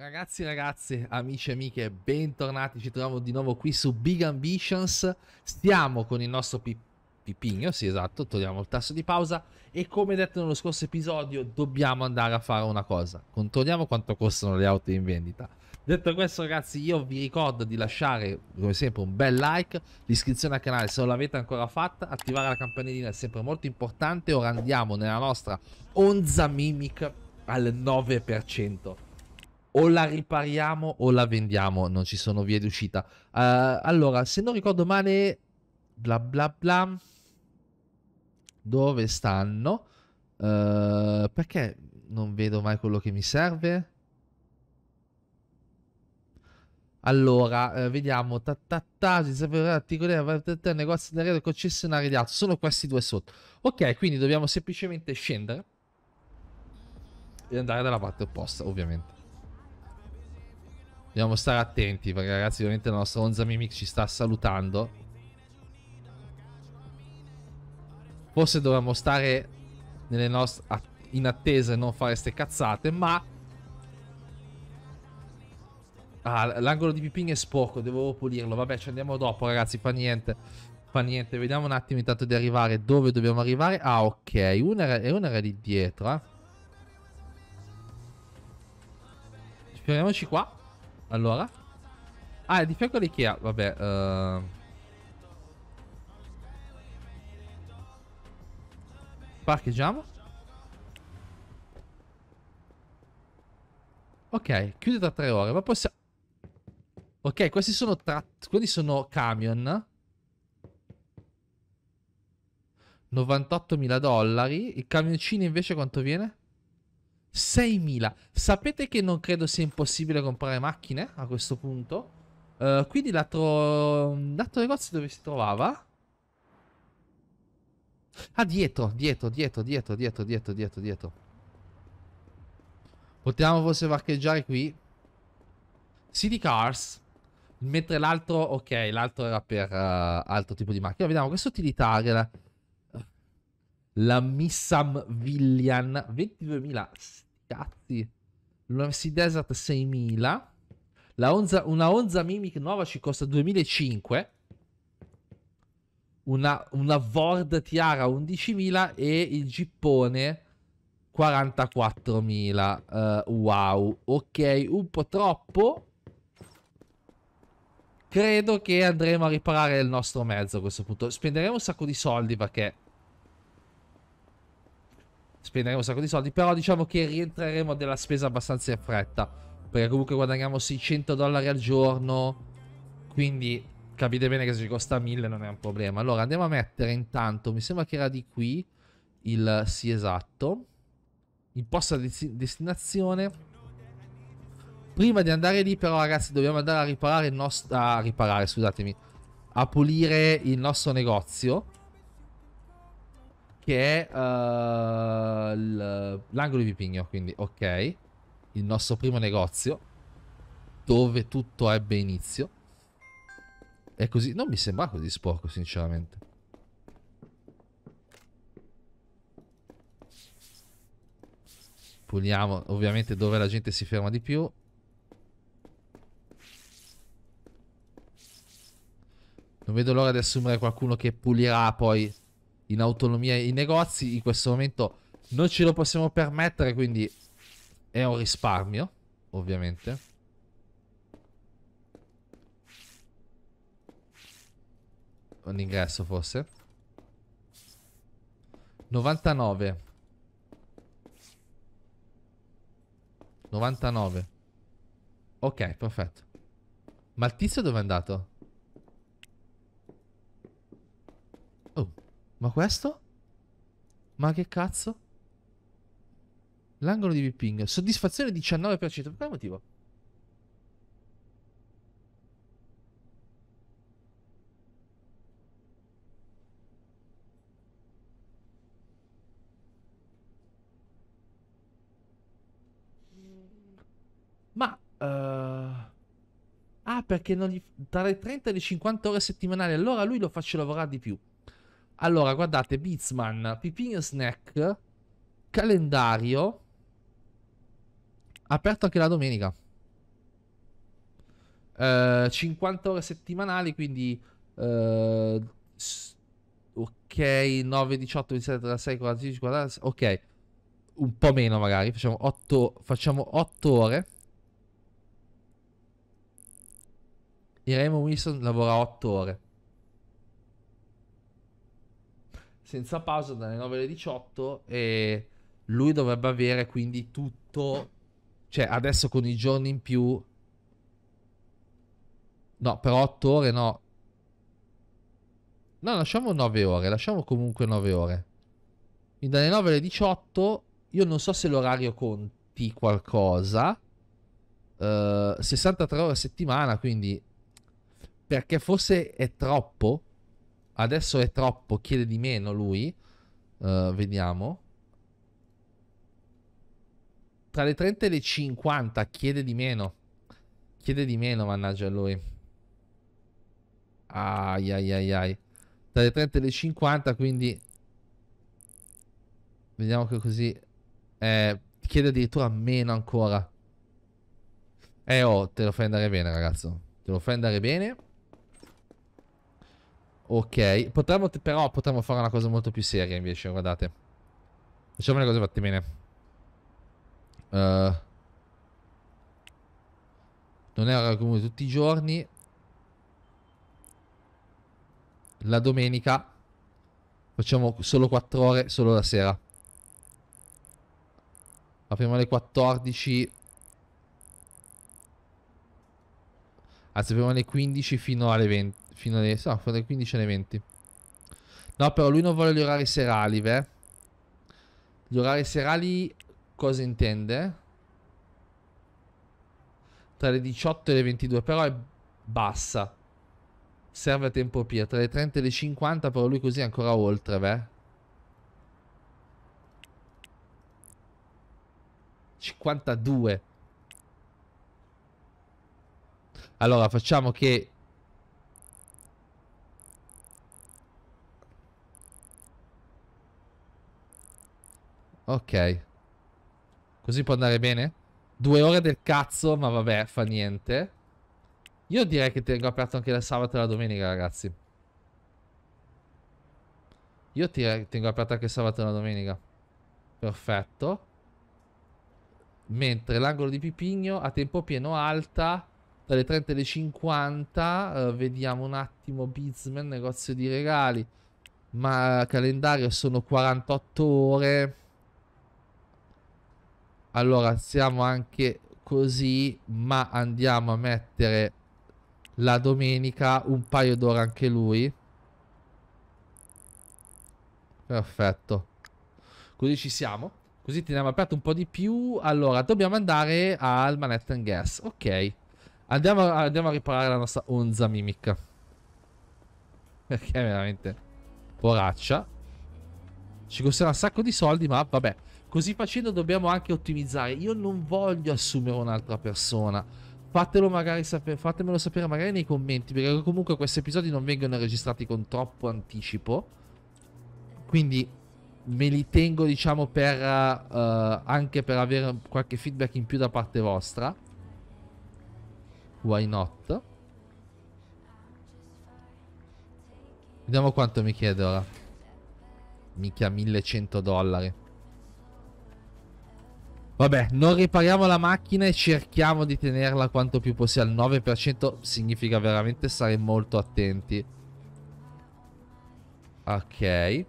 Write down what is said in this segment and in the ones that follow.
Ragazzi, ragazze, amici e amiche, bentornati. Ci troviamo di nuovo qui su Big Ambitions. Stiamo con il nostro pip pipigno, sì, esatto. Togliamo il tasso di pausa. E come detto nello scorso episodio, dobbiamo andare a fare una cosa: controlliamo quanto costano le auto in vendita. Detto questo, ragazzi, io vi ricordo di lasciare come sempre un bel like, l'iscrizione al canale se non l'avete ancora fatta, attivare la campanellina è sempre molto importante. Ora andiamo nella nostra onza mimic al 9% o la ripariamo o la vendiamo, non ci sono vie d'uscita. Uh, allora, se non ricordo male, bla bla bla, dove stanno? Uh, perché non vedo mai quello che mi serve? Allora, eh, vediamo, ta ta ta, si serve articoli, di arredo, concessionariato, sono questi due sotto. Ok, quindi dobbiamo semplicemente scendere e andare dalla parte opposta, ovviamente. Dobbiamo stare attenti perché ragazzi ovviamente la nostra Onza Mimic ci sta salutando. Forse dovremmo stare nelle nostre, in attesa e non fare ste cazzate, ma... Ah, l'angolo di Pipin è sporco, devo pulirlo. Vabbè, ci andiamo dopo ragazzi, fa niente. Fa niente, vediamo un attimo intanto di arrivare dove dobbiamo arrivare. Ah, ok, una era, una era lì dietro, eh. Fermiamoci qua. Allora? Ah, è di fianco all'Ikea. Vabbè. Uh... Parcheggiamo. Ok, chiude da tre ore, ma possiamo... Ok, questi sono, tra... questi sono camion. 98.000 dollari. Il camioncino invece quanto viene? 6.000. Sapete che non credo sia impossibile comprare macchine a questo punto? Uh, quindi l'altro, negozio dove si trovava? Ah, dietro, dietro, dietro, dietro, dietro, dietro, dietro, dietro. Potevamo forse parcheggiare qui. City Cars. Mentre l'altro, ok, l'altro era per uh, altro tipo di macchina. Vediamo, questa utilitaria la Missam Villian, 22.000 cazzi. L'UMC Desert 6.000. La onza, una Onza Mimic nuova ci costa 2.500. Una, una Vord Tiara 11.000 e il Gippone 44.000. Uh, eh, wow, ok, un po' troppo. Credo che andremo a riparare il nostro mezzo a questo punto. Spenderemo un sacco di soldi perché spenderemo un sacco di soldi, però diciamo che rientreremo della spesa abbastanza in fretta, perché comunque guadagniamo 600 dollari al giorno, quindi capite bene che se ci costa 1000 non è un problema. Allora andiamo a mettere intanto, mi sembra che era di qui il sì esatto, imposta di destinazione. Prima di andare lì però ragazzi dobbiamo andare a riparare il nostro... a riparare, scusatemi, a pulire il nostro negozio che è uh, l'angolo di Pigno, quindi ok, il nostro primo negozio, dove tutto ebbe inizio. È così, non mi sembra così sporco sinceramente. Puliamo ovviamente dove la gente si ferma di più. Non vedo l'ora di assumere qualcuno che pulirà poi in autonomia i negozi. In questo momento non ce lo possiamo permettere, quindi è un risparmio, ovviamente. Un ingresso forse. 99. 99. Ok, perfetto. Ma il tizio dove è andato? Ma questo? Ma che cazzo? L'angolo di Vipping. Soddisfazione 19%. Per quale motivo? Ma... Uh... Ah, perché non gli... Tra le 30 e le 50 ore settimanali, allora lui lo faccio lavorare di più. Allora, guardate, Bitsman, Pipino Snack, calendario, aperto anche la domenica. Uh, eh, 50 ore settimanali, quindi... Uh, ok, 9, 18, 27, 36, 45, 46, ok. Un po' meno magari, facciamo 8, facciamo 8 ore. Iremo Wilson lavora 8 ore. senza pausa dalle 9 alle 18 e lui dovrebbe avere quindi tutto, cioè adesso con i giorni in più, no, per 8 ore no. No, lasciamo 9 ore, lasciamo comunque 9 ore. Quindi dalle 9 alle 18, io non so se l'orario conti qualcosa. Uh, eh, 63 ore a settimana, quindi perché forse è troppo Adesso è troppo, chiede di meno lui. Uh, vediamo. Tra le 30 e le 50 chiede di meno. Chiede di meno, mannaggia lui. Ai ai ai ai. Tra le 30 e le 50, quindi... Vediamo che così... Eh, chiede addirittura meno ancora. Eh oh, te lo fai andare bene, ragazzo. Te lo fai andare bene. Ok, potremmo, però potremmo fare una cosa molto più seria invece, guardate. Facciamo le cose fatte bene. Uh, non è ora comune tutti i giorni. La domenica facciamo solo 4 ore, solo la sera. Apriamo alle 14. Anzi, apriamo alle 15 fino alle 20 fino alle, no, fino alle 15 alle 20. No, però lui non vuole gli orari serali, beh. Gli orari serali cosa intende? Tra le 18 e le 22, però è bassa. Serve a tempo pia. Tra le 30 e le 50, però lui così è ancora oltre, beh. 52. Allora, facciamo che Ok. Così può andare bene? Due ore del cazzo, ma vabbè, fa niente. Io direi che tengo aperto anche la sabato e la domenica, ragazzi. Io ti tengo aperto anche sabato e la domenica. Perfetto. Mentre l'angolo di Pipigno a tempo pieno alta dalle 30 alle 50. Uh, eh, vediamo un attimo Bizman, negozio di regali. Ma calendario sono 48 ore allora siamo anche così ma andiamo a mettere la domenica un paio d'ore anche lui perfetto così ci siamo così teniamo aperto un po' di più allora dobbiamo andare al Manhattan Gas ok andiamo, andiamo a riparare la nostra onza mimica perché è veramente poraccia ci costerà un sacco di soldi, ma vabbè. Così facendo dobbiamo anche ottimizzare. Io non voglio assumere un'altra persona. Sape fatemelo sapere magari nei commenti, perché comunque questi episodi non vengono registrati con troppo anticipo. Quindi me li tengo, diciamo, per, uh, anche per avere qualche feedback in più da parte vostra. Why not? Vediamo quanto mi chiede ora. Micchia, 1100 dollari. Vabbè, non ripariamo la macchina e cerchiamo di tenerla quanto più possibile. Al 9% significa veramente stare molto attenti. Ok.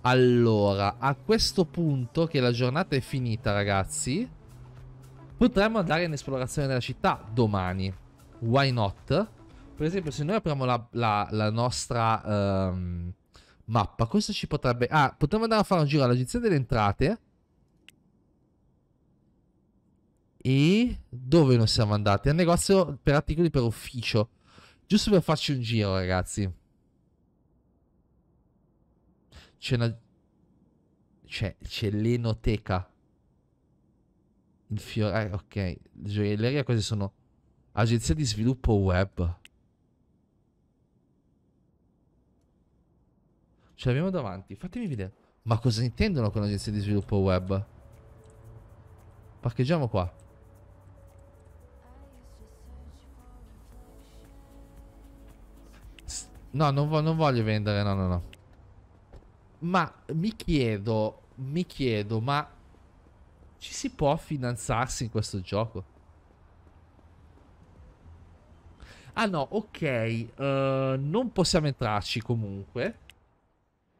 Allora, a questo punto che la giornata è finita, ragazzi, potremmo andare in esplorazione della città domani. Why not? Per esempio, se noi apriamo la, la, la nostra... Um, Mappa, questo ci potrebbe... Ah, potremmo andare a fare un giro all'agenzia delle entrate. E dove non siamo andati? Al negozio per articoli per ufficio. Giusto per farci un giro, ragazzi. C'è una... C'è, c'è l'enoteca. Il fiore... Eh, ok. Gioielleria, queste sono... Agenzia di sviluppo web. Ce l'abbiamo davanti. Fatemi vedere. Ma cosa intendono con l'agenzia di sviluppo web? Parcheggiamo qua. No, non, vo non voglio vendere, no, no, no. Ma mi chiedo, mi chiedo, ma ci si può finanziarsi in questo gioco? Ah no, ok, uh, non possiamo entrarci comunque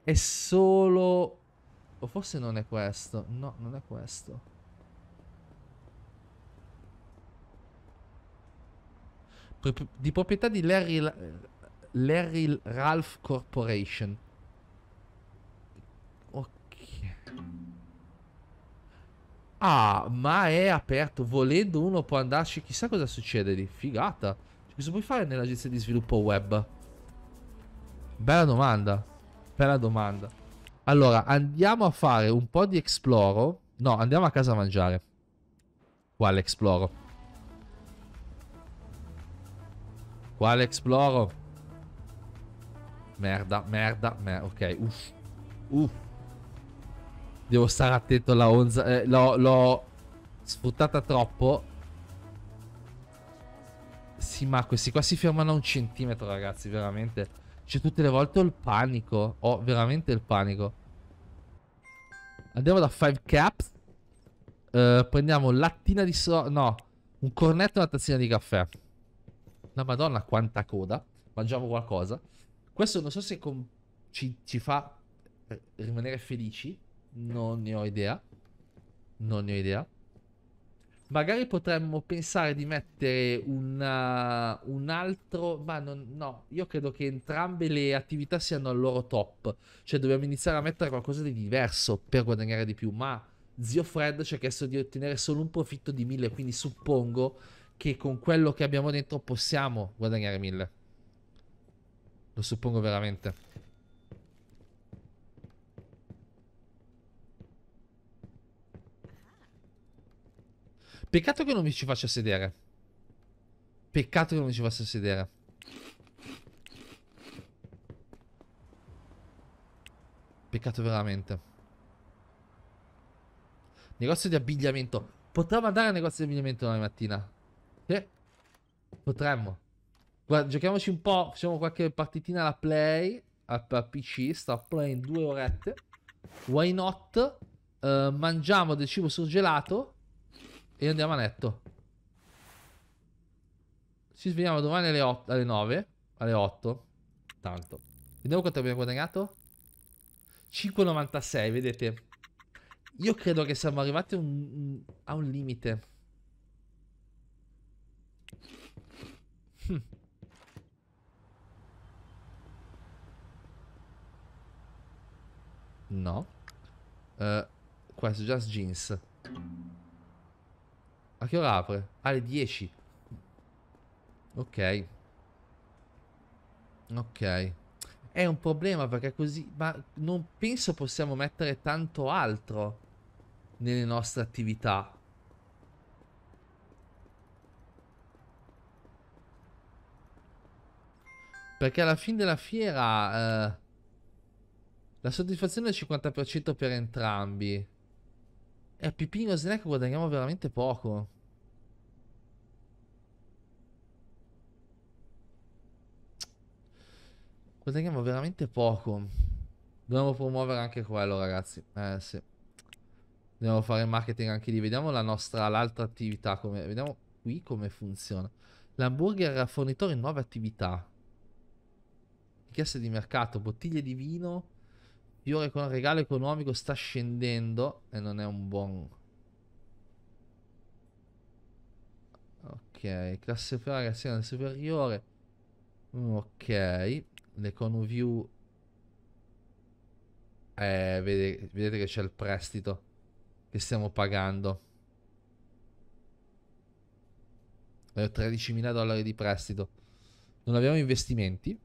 è solo... O forse non è questo. No, non è questo. Di proprietà di Larry, Larry Ralph Corporation. Ok. Ah, ma è aperto. Volendo uno può andarci. Chissà cosa succede lì. Figata. Cioè, cosa puoi fare nell'agenzia di sviluppo web? Bella domanda bella domanda. Allora, andiamo a fare un po' di esploro. No, andiamo a casa a mangiare. Quale esploro? Quale esploro? Merda, merda, merda. Ok, uff. Uff. Devo stare attento alla onza. Eh, l'ho sfruttata troppo. Sì, ma questi qua si fermano a un centimetro, ragazzi, veramente. Cioè tutte le volte ho il panico. Ho veramente il panico. Andiamo da 5 caps. Uh, prendiamo lattina di so... No, un cornetto e una tazzina di caffè. La madonna quanta coda. Mangiamo qualcosa. Questo non so se ci, ci fa eh, rimanere felici. Non ne ho idea. Non ne ho idea. Magari potremmo pensare di mettere una, un altro, ma non, no, io credo che entrambe le attività siano al loro top, cioè dobbiamo iniziare a mettere qualcosa di diverso per guadagnare di più, ma zio Fred ci ha chiesto di ottenere solo un profitto di 1000, quindi suppongo che con quello che abbiamo dentro possiamo guadagnare 1000. Lo suppongo veramente. Peccato che non mi ci faccia sedere. Peccato che non mi ci faccia sedere. Peccato veramente. Negozio di abbigliamento. Potremmo andare al negozio di abbigliamento domani mattina. Sì. Potremmo. Guarda, giochiamoci un po'. Facciamo qualche partitina alla play. Al a PC. Sta play in due orette. Why not? Uh, mangiamo del cibo surgelato e andiamo a letto. Ci svegliamo domani alle, 8, alle 9. Alle 8. Tanto. Vediamo quanto abbiamo guadagnato. 5,96, vedete. Io credo che siamo arrivati un, a un limite. Hm. No. Uh, questo è just jeans. A che ora apre? Alle 10. Ok. Ok. È un problema perché così... Ma non penso possiamo mettere tanto altro nelle nostre attività. Perché alla fine della fiera eh, la soddisfazione è del 50% per entrambi. E eh, a Pipino Snack guadagniamo veramente poco. Guadagniamo veramente poco. Dobbiamo promuovere anche quello, ragazzi. Eh, sì. Dobbiamo fare marketing anche lì. Vediamo la nostra, l'altra attività. Come, vediamo qui come funziona. L'hamburger a fornitore nuove attività. Richieste di mercato, bottiglie di vino Fiore con regalo economico sta scendendo e non è un buon... Ok, classe classificazione superiore. Ok, l'EconoView... Eh, vedete, vedete che c'è il prestito che stiamo pagando. 13.000 eh, dollari di prestito. Non abbiamo investimenti.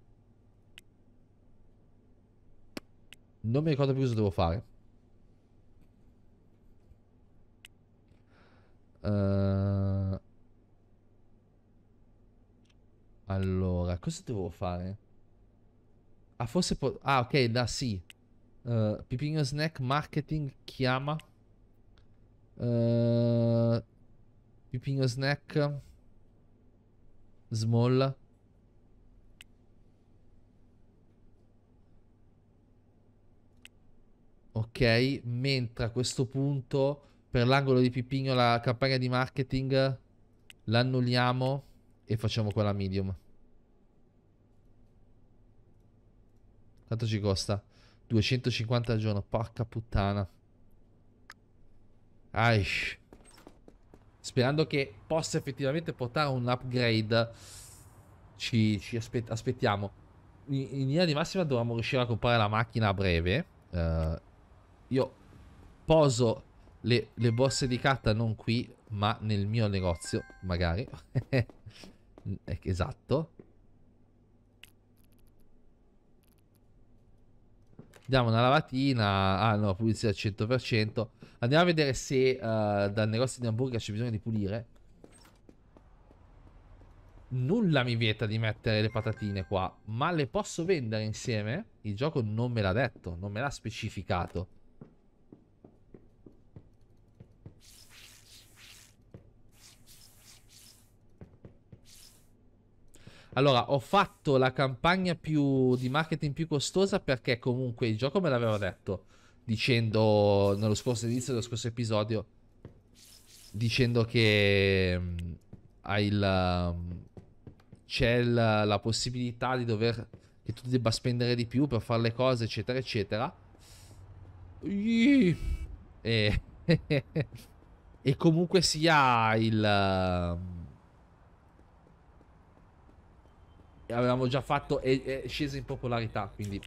Non mi ricordo più cosa devo fare. Uh... Allora, cosa devo fare? Ah, forse... ah, ok, da sì. Uh, Pipino Snack Marketing chiama... Uh... Pipino Snack... Small... ok? Mentre a questo punto per l'angolo di Pippino la campagna di marketing l'annulliamo e facciamo quella medium. Quanto ci costa? 250 al giorno, porca puttana. Aish. Sperando che possa effettivamente portare un upgrade, ci, ci aspet aspettiamo. In, linea di massima dovremmo riuscire a comprare la macchina a breve. Uh, io poso le, le borse di carta non qui, ma nel mio negozio, magari. Eh, esatto. Diamo una lavatina, ah no, pulizia al 100%. Andiamo a vedere se uh, dal negozio di hamburger c'è bisogno di pulire. Nulla mi vieta di mettere le patatine qua, ma le posso vendere insieme? Il gioco non me l'ha detto, non me l'ha specificato. Allora, ho fatto la campagna più, di marketing più costosa perché comunque il gioco me l'aveva detto, dicendo nello scorso inizio dello scorso episodio, dicendo che mm, hai il mm, c'è la, la, possibilità di dover che tu debba spendere di più per fare le cose, eccetera, eccetera. E, e comunque sia il mm, avevamo già fatto e è sceso in popolarità, quindi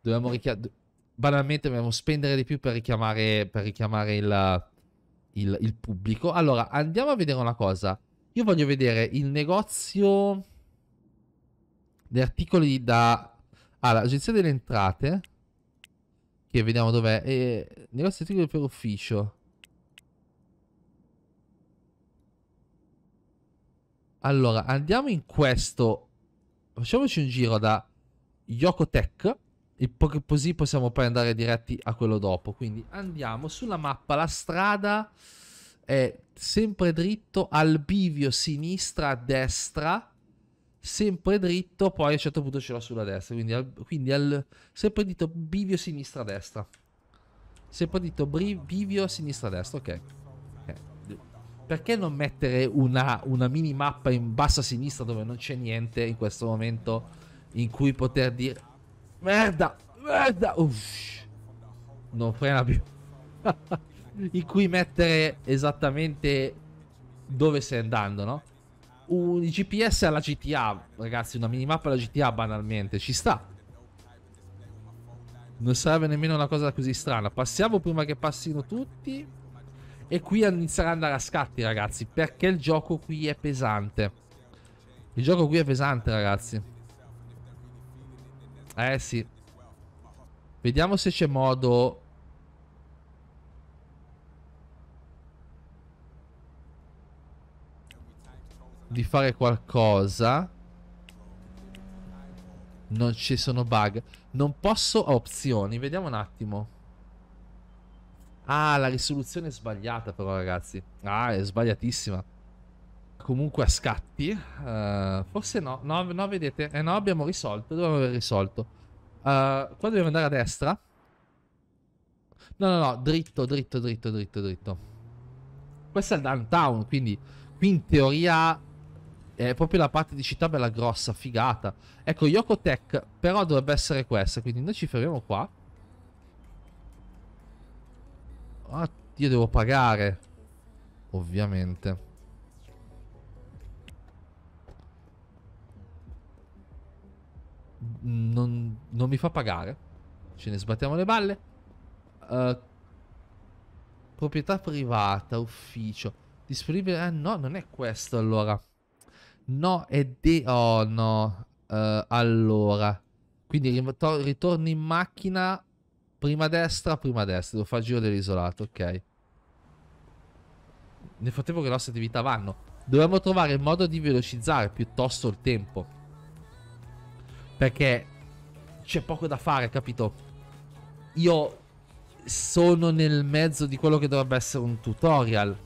dobbiamo richiamare... Banalmente dobbiamo spendere di più per richiamare, per richiamare il, il, il pubblico. Allora, andiamo a vedere una cosa. Io voglio vedere il negozio gli articoli da... Ah, delle entrate, che vediamo dov'è, e negozio di articoli per ufficio. Allora, andiamo in questo facciamoci un giro da Yokotech e così possiamo poi andare diretti a quello dopo. Quindi andiamo sulla mappa, la strada è sempre dritto al bivio sinistra destra sempre dritto poi a un certo punto ce l'ho sulla destra quindi, al, quindi al, sempre dritto bivio sinistra destra sempre dritto bivio sinistra destra ok perché non mettere una, una minimappa in bassa sinistra dove non c'è niente in questo momento in cui poter dire merda, merda, uff, non frena più, in cui mettere esattamente dove stai andando, no? Un GPS alla GTA, ragazzi, una minimappa alla GTA banalmente, ci sta. Non sarebbe nemmeno una cosa così strana. Passiamo prima che passino tutti. E qui inizierà ad andare a scatti, ragazzi, perché il gioco qui è pesante. Il gioco qui è pesante, ragazzi. Eh sì. Vediamo se c'è modo... Di fare qualcosa. Non ci sono bug. Non posso... Opzioni, vediamo un attimo. Ah, la risoluzione è sbagliata però, ragazzi. Ah, è sbagliatissima. Comunque a scatti. Uh, forse no. no. no. vedete. Eh no, abbiamo risolto. Dobbiamo aver risolto. Uh, qua dobbiamo andare a destra. No, no, no. Dritto, dritto, dritto, dritto, dritto. Questo è il downtown, quindi... Qui in teoria è proprio la parte di città bella grossa, figata. Ecco, Yoko Tech però dovrebbe essere questa, quindi noi ci fermiamo qua. Ah, io devo pagare. Ovviamente. Non, non mi fa pagare. Ce ne sbattiamo le balle. Uh, proprietà privata, ufficio. Disponibile... Ah, eh, no, non è questo allora. No, è di... Oh, no. Uh, allora. Quindi ritorno in macchina Prima destra, prima destra. Devo fare il giro dell'isolato, ok. Nel frattempo che le nostre attività vanno. Dovremmo trovare il modo di velocizzare piuttosto il tempo. Perché c'è poco da fare, capito? Io sono nel mezzo di quello che dovrebbe essere un tutorial.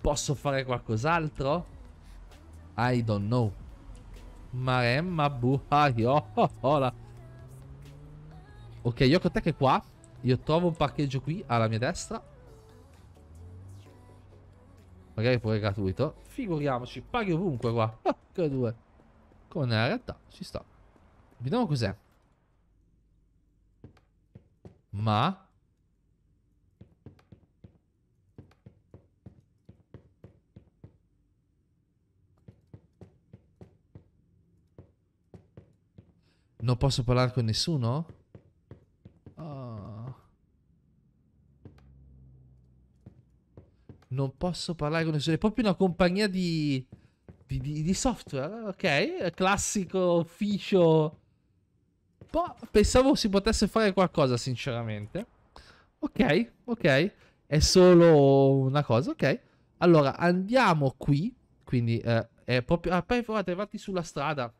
Posso fare qualcos'altro? I don't know. Maremma buhaiola. Ok, Yoko Tech è qua. Io trovo un parcheggio qui alla mia destra. Magari pure gratuito. Figuriamoci, paghi ovunque qua. Ah, che due. Come nella realtà, ci sta. Vediamo cos'è. Ma... Non posso parlare con nessuno? Non posso parlare con nessuno. È proprio una compagnia di, di, di, di software, ok? Classico ufficio. Boh, pensavo si potesse fare qualcosa, sinceramente. Ok, ok. È solo una cosa, ok. Allora, andiamo qui. Quindi, eh, è proprio... Ah, poi provate, arrivati sulla strada.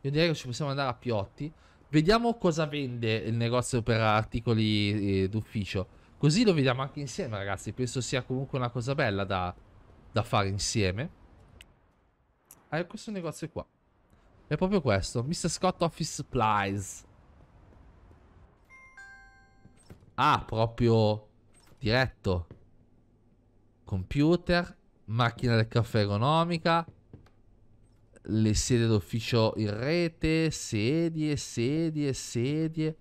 Io direi che ci possiamo andare a Piotti. Vediamo cosa vende il negozio per articoli eh, d'ufficio. Così lo vediamo anche insieme, ragazzi. Penso sia comunque una cosa bella da, da fare insieme. Ah, è questo negozio qua. È proprio questo. Mr. Scott Office Supplies. Ah, proprio diretto. Computer, macchina del caffè ergonomica, le sedie d'ufficio in rete, sedie, sedie, sedie,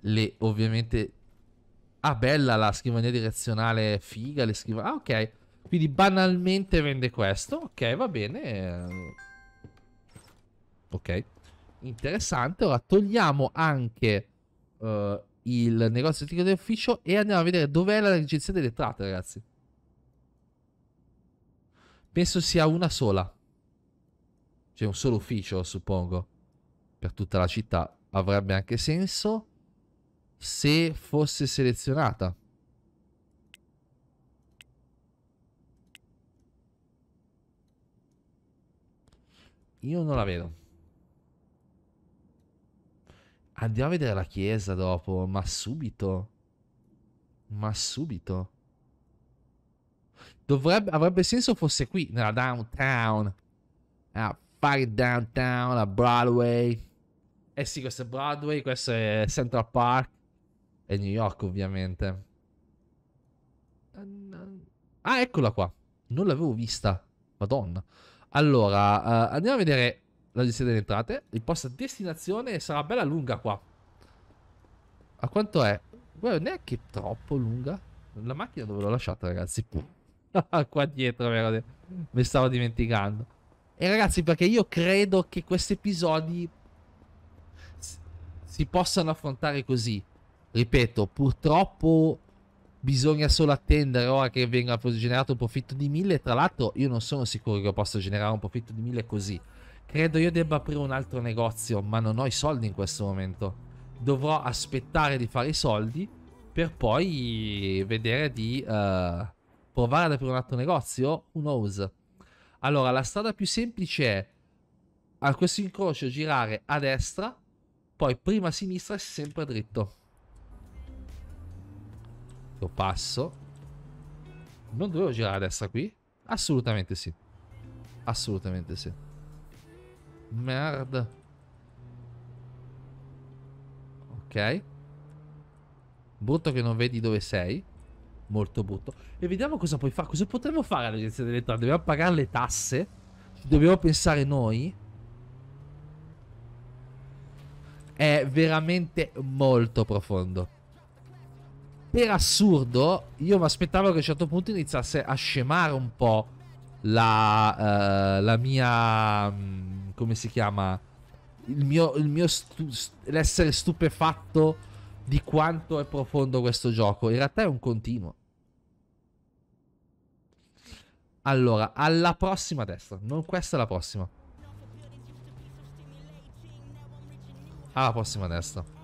le ovviamente Ah, bella la scrivania direzionale, figa le scrivanie. Ah, ok. Quindi banalmente vende questo. Ok, va bene. Ok. Interessante. Ora togliamo anche uh, il negozio di ticket dell'ufficio e andiamo a vedere dov'è la regizia delle entrate, ragazzi. Penso sia una sola. C'è cioè, un solo ufficio, suppongo. Per tutta la città. Avrebbe anche senso se fosse selezionata. Io non la vedo. Andiamo a vedere la chiesa dopo, ma subito. Ma subito. Dovrebbe, avrebbe senso fosse qui, nella downtown. Ah, fare downtown, a Broadway. Eh sì, questo è Broadway, questo è Central Park. E New York, ovviamente. Ah, eccola qua. Non l'avevo vista. Madonna. Allora, uh, andiamo a vedere la gestione delle entrate. L'imposta destinazione sarà bella lunga qua. A quanto è? Guarda, non è che troppo lunga. La macchina dove l'ho lasciata, ragazzi? qua dietro, vero? Mi stavo dimenticando. E ragazzi, perché io credo che questi episodi si possano affrontare così ripeto, purtroppo bisogna solo attendere ora che venga generato un profitto di 1000. Tra l'altro, io non sono sicuro che possa generare un profitto di 1000 così. Credo io debba aprire un altro negozio, ma non ho i soldi in questo momento. Dovrò aspettare di fare i soldi per poi vedere di uh, provare ad aprire un altro negozio. Who knows? Allora, la strada più semplice è a questo incrocio girare a destra, poi prima a sinistra e sempre dritto. Lo passo. Non dovevo girare a destra qui? Assolutamente sì. Assolutamente sì. Merda. Ok. Brutto che non vedi dove sei. Molto brutto. E vediamo cosa puoi fare. Cosa potremmo fare all'agenzia delle elettorale? Dobbiamo pagare le tasse? Ci dobbiamo pensare noi? È veramente molto profondo per assurdo, io mi aspettavo che a un certo punto iniziasse a scemare un po' la, uh, la mia. Mm, come si chiama? Il mio, il mio stu- l'essere stupefatto di quanto è profondo questo gioco. In realtà è un continuo. Allora, alla prossima destra. Non questa, è la prossima. Alla prossima destra.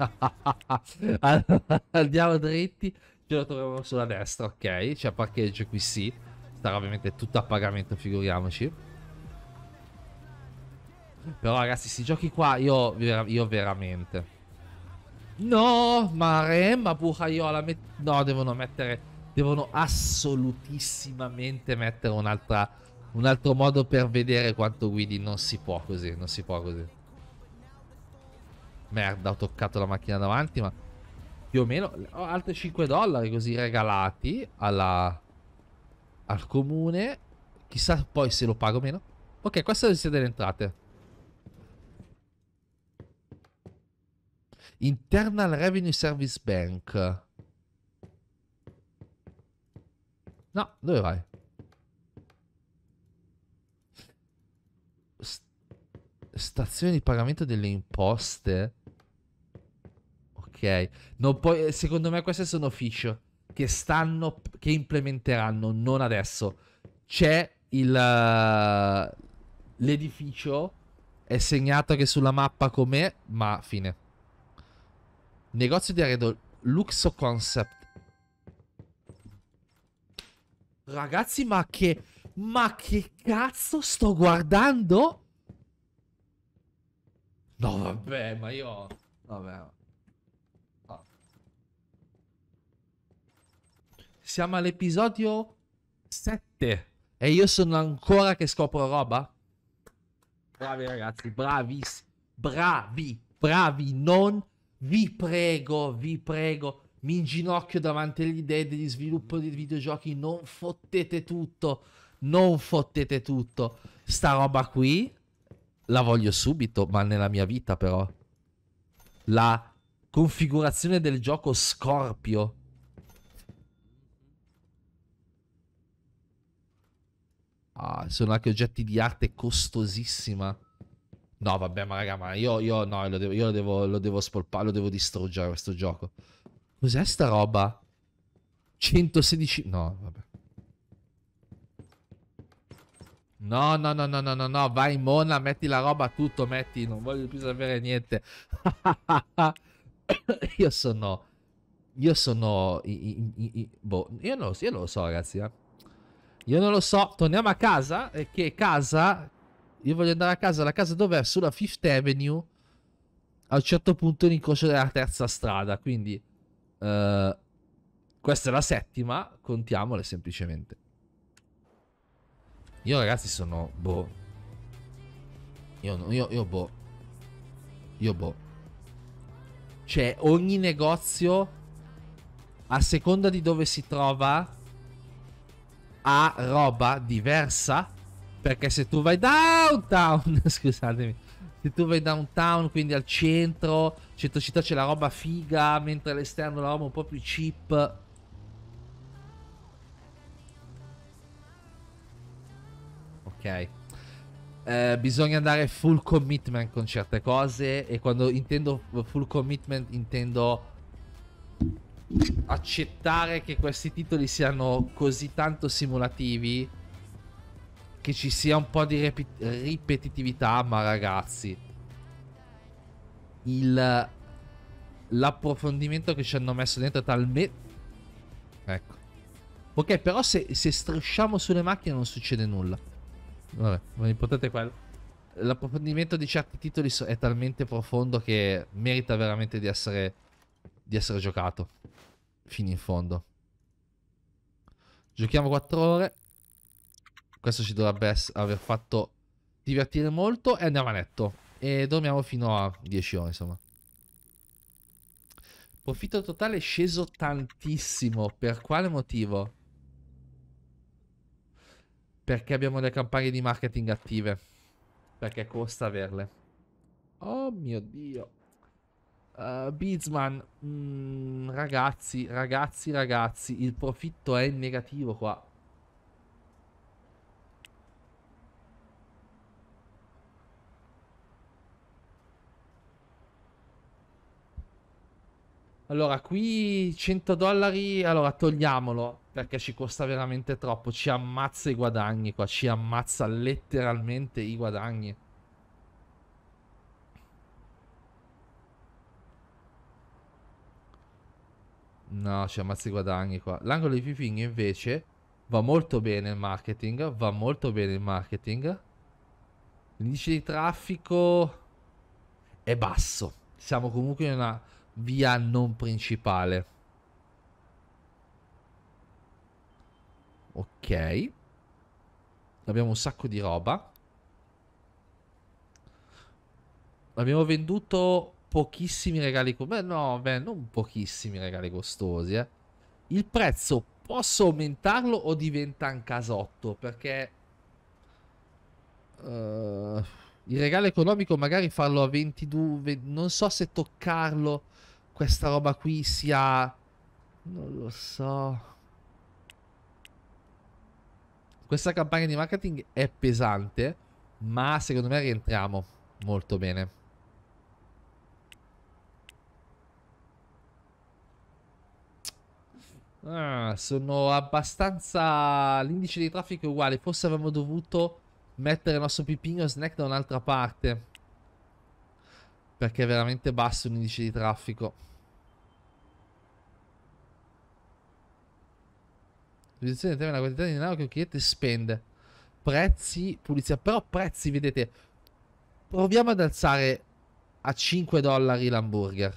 allora, andiamo dritti, ce lo troviamo sulla destra, ok? C'è parcheggio qui sì, sarà ovviamente tutto a pagamento, figuriamoci. Però ragazzi, si giochi qua, io, io veramente... No, mare, ma Bucaiola, met... no, devono mettere, devono assolutissimamente mettere un'altra, un altro modo per vedere quanto guidi, non si può così, non si può così merda ho toccato la macchina davanti ma più o meno ho altri 5 dollari così regalati alla, al comune chissà poi se lo pago o meno ok queste sono delle entrate Internal Revenue Service Bank no dove vai? stazione di pagamento delle imposte ok? Puoi, eh, secondo me queste sono feature che stanno, che implementeranno, non adesso. C'è il, uh, l'edificio, è segnato anche sulla mappa com'è, ma fine. Negozio di arredo, Luxo Concept. Ragazzi, ma che... Ma che cazzo sto guardando? No, vabbè, ma io... Vabbè. Siamo all'episodio 7 e io sono ancora che scopro roba. Bravi ragazzi, bravi, bravi, bravi, non vi prego, vi prego, mi inginocchio davanti agli idee degli sviluppo di videogiochi, non fottete tutto, non fottete tutto. Sta roba qui la voglio subito, ma nella mia vita però. La configurazione del gioco Scorpio Ah, sono anche oggetti di arte costosissima. No, vabbè, ma raga, ma io, io no, lo devo, io lo devo, lo devo spolpare, lo devo distruggere questo gioco. Cos'è sta roba? 116... No, vabbè. No, no, no, no, no, no, no, vai mona, metti la roba, tutto, metti, non voglio più sapere niente. io sono... Io sono... I, i, i, boh, io non, io non lo so, ragazzi, eh. Io non lo so, torniamo a casa, che casa, io voglio andare a casa, la casa dov'è? Sulla Fifth Avenue, a un certo punto in corso della terza strada, quindi uh, questa è la settima, contiamole semplicemente. Io ragazzi sono, boh, io, io, io boh, io boh. Cioè ogni negozio, a seconda di dove si trova, a roba diversa. Perché se tu vai downtown, scusatemi, se tu vai downtown, quindi al centro, centro città c'è la roba figa, mentre all'esterno la roba un po' più cheap. Ok. Eh, bisogna andare full commitment con certe cose e quando intendo full commitment intendo accettare che questi titoli siano così tanto simulativi che ci sia un po' di ripet ripetitività, ma ragazzi, l'approfondimento che ci hanno messo dentro è talmente... Ecco. Ok, però se, se strisciamo sulle macchine non succede nulla. Vabbè, ma l'importante quello. L'approfondimento di certi titoli è talmente profondo che merita veramente di essere, di essere giocato fino in fondo. Giochiamo 4 ore. Questo ci dovrebbe aver fatto divertire molto e andiamo a letto. E dormiamo fino a 10 ore, insomma. Profitto totale è sceso tantissimo. Per quale motivo? Perché abbiamo le campagne di marketing attive. Perché costa averle. Oh mio Dio. Uh, eh, Bizman, mm, ragazzi, ragazzi, ragazzi, il profitto è negativo qua. Allora, qui 100 dollari, allora togliamolo, perché ci costa veramente troppo, ci ammazza i guadagni qua, ci ammazza letteralmente i guadagni. No, ci cioè, ammazzi guadagni qua. L'angolo di Pipigno invece va molto bene il marketing, va molto bene il marketing. L'indice di traffico è basso. Siamo comunque in una via non principale. Ok. Abbiamo un sacco di roba. Abbiamo venduto pochissimi regali, beh no, beh, non pochissimi regali costosi, eh. Il prezzo posso aumentarlo o diventa un casotto? Perché uh, il regalo economico magari farlo a 22, 20, non so se toccarlo questa roba qui sia non lo so. Questa campagna di marketing è pesante, ma secondo me rientriamo molto bene. Ah, sono abbastanza... L'indice di traffico è uguale. Forse avremmo dovuto mettere il nostro pipino snack da un'altra parte. Perché è veramente basso l'indice di traffico. Riduzione determina la quantità di denaro che il cliente spende. Prezzi, pulizia. Però prezzi, vedete... Proviamo ad alzare a 5 dollari l'hamburger.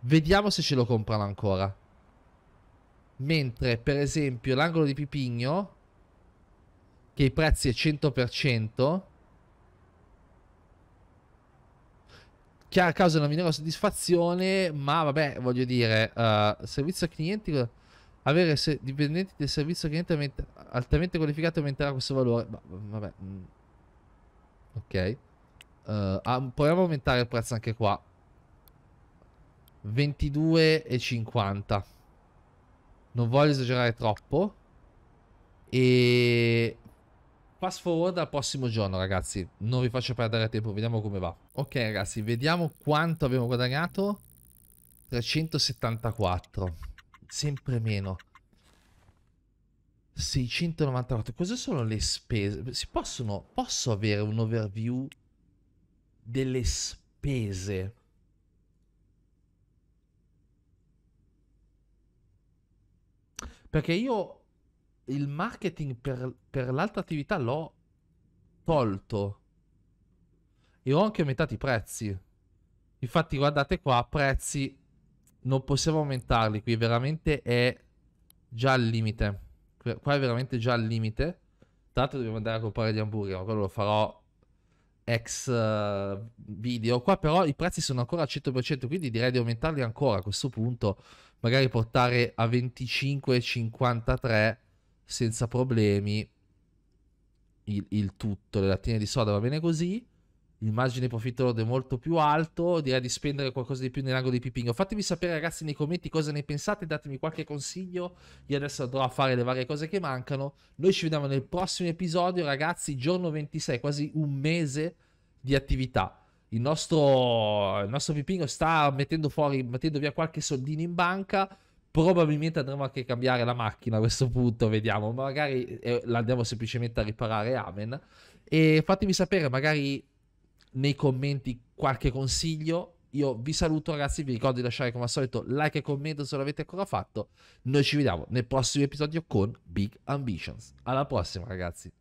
Vediamo se ce lo comprano ancora. Mentre per esempio l'angolo di Pipigno, che i prezzi è 100%, che a caso non mi darò soddisfazione, ma vabbè, voglio dire, uh, servizio clienti, avere se dipendenti del servizio cliente altamente qualificato aumenterà questo valore. Ma, vabbè, mm. ok. Uh, proviamo a aumentare il prezzo anche qua. 22,50. Non voglio esagerare troppo. E fast forward al prossimo giorno ragazzi non vi faccio perdere tempo vediamo come va ok ragazzi vediamo quanto abbiamo guadagnato 374 sempre meno 694. cosa sono le spese si possono posso avere un overview delle spese Perché io il marketing per, per l'altra attività l'ho tolto e ho anche aumentato i prezzi. Infatti, guardate qua, prezzi non possiamo aumentarli. Qui veramente è già al limite. Qua è veramente già al limite. Tra l'altro, dobbiamo andare a comprare gli hamburger, ma quello lo farò ex uh, video. Qua però i prezzi sono ancora al 100%, quindi direi di aumentarli ancora a questo punto magari portare a 25,53 senza problemi il, il, tutto. Le lattine di soda va bene così. Il margine di profitto lordo è molto più alto. Direi di spendere qualcosa di più nell'angolo di Pipingo. Fatemi sapere, ragazzi, nei commenti cosa ne pensate. Datemi qualche consiglio. Io adesso andrò a fare le varie cose che mancano. Noi ci vediamo nel prossimo episodio, ragazzi. Giorno 26, quasi un mese di attività il nostro, il nostro Pipino sta mettendo, fuori, mettendo via qualche soldino in banca. Probabilmente andremo anche a cambiare la macchina a questo punto, vediamo. Magari eh, la andiamo semplicemente a riparare, amen. E fatemi sapere magari nei commenti qualche consiglio. Io vi saluto ragazzi, vi ricordo di lasciare come al solito like e commento se l'avete ancora fatto. Noi ci vediamo nel prossimo episodio con Big Ambitions. Alla prossima ragazzi.